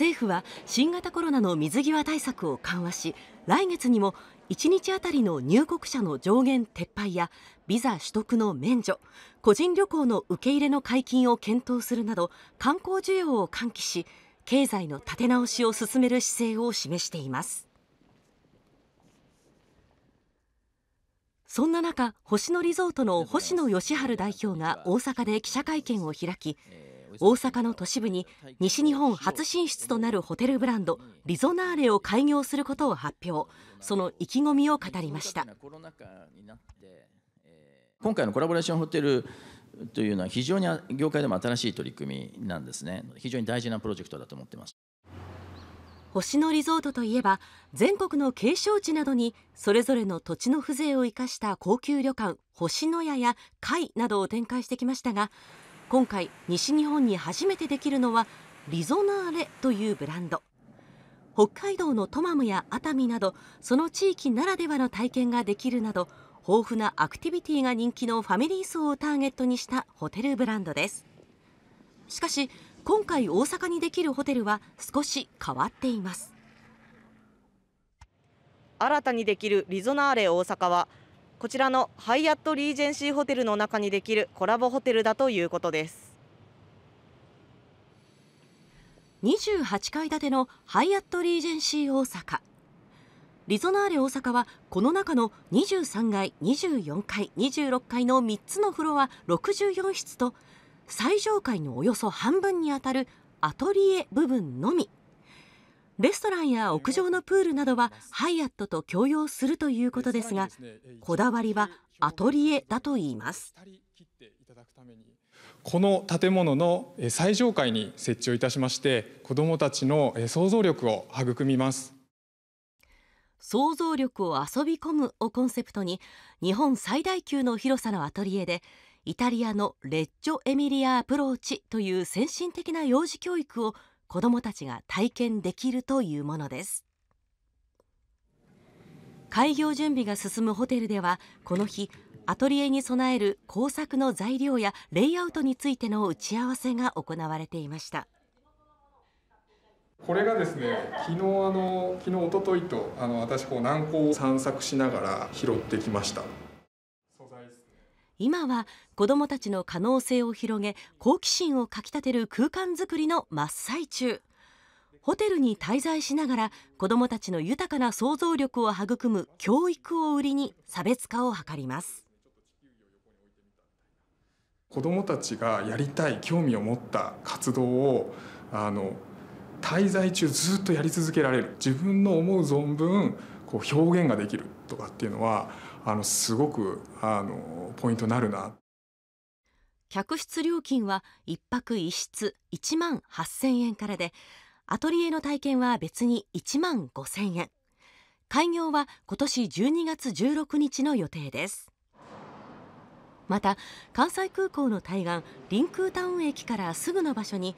政府は新型コロナの水際対策を緩和し来月にも1日あたりの入国者の上限撤廃やビザ取得の免除個人旅行の受け入れの解禁を検討するなど観光需要を喚起し経済の立て直しを進める姿勢を示していますそんな中星野リゾートの星野義晴代表が大阪で記者会見を開き大阪の都市部に西日本初進出となるホテルブランドリゾナーレを開業することを発表その意気込みを語りました今回のコラボレーションホテルというのは非常に業界でも新しい取り組みなんですね非常に大事なプロジェクトだと思ってます星野リゾートといえば全国の景勝地などにそれぞれの土地の風情を生かした高級旅館星のやや海などを展開してきましたが今回西日本に初めてできるのはリゾナーレというブランド北海道のトマムや熱海などその地域ならではの体験ができるなど豊富なアクティビティが人気のファミリー層をターゲットにしたホテルブランドですしかし今回大阪にできるホテルは少し変わっています新たにできるリゾナーレ大阪はこちらのハイアットリージェンシーホテルの中にできるコラボホテルだということです28階建てのハイアットリージェンシー大阪リゾナーレ大阪はこの中の23階24階26階の3つのフロア64室と最上階のおよそ半分にあたるアトリエ部分のみレストランや屋上のプールなどはハイアットと共用するということですがこだわりはアトリエだといいますこの建物の最上階に設置をいたしまして子どもたちの想像力を育みます想像力を遊び込むをコンセプトに日本最大級の広さのアトリエでイタリアのレッジョ・エミリア・アプローチという先進的な幼児教育を子どもたちが体験できるというものです開業準備が進むホテルではこの日アトリエに備える工作の材料やレイアウトについての打ち合わせが行われていましたこれがですね昨日あの昨日一昨日とあの私こう南港を散策しながら拾ってきました今は子どもたちの可能性を広げ好奇心をかきたてる空間づくりの真っ最中ホテルに滞在しながら子どもたちの豊かな想像力を育む教育を売りに差別化を図ります子どもたちがやりたい興味を持った活動をあの滞在中ずっとやり続けられる自分の思う存分こう表現ができるとかっていうのはあのすごくあのポイントなるな客室料金は1泊1室1万8000円からでアトリエの体験は別に1万5000円開業は今年12月16日の予定ですまた関西空港の対岸臨空タウン駅からすぐの場所に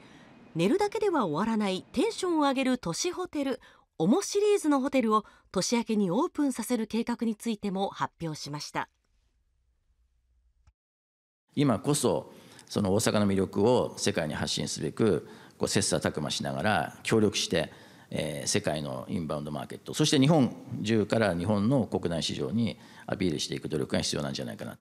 寝るだけでは終わらないテンションを上げる都市ホテルオモシリーズのホテルを年明けにオープンさせる計画についても発表しました今こそその大阪の魅力を世界に発信すべくこう切磋琢磨しながら協力して、えー、世界のインバウンドマーケットそして日本中から日本の国内市場にアピールしていく努力が必要なんじゃないかな。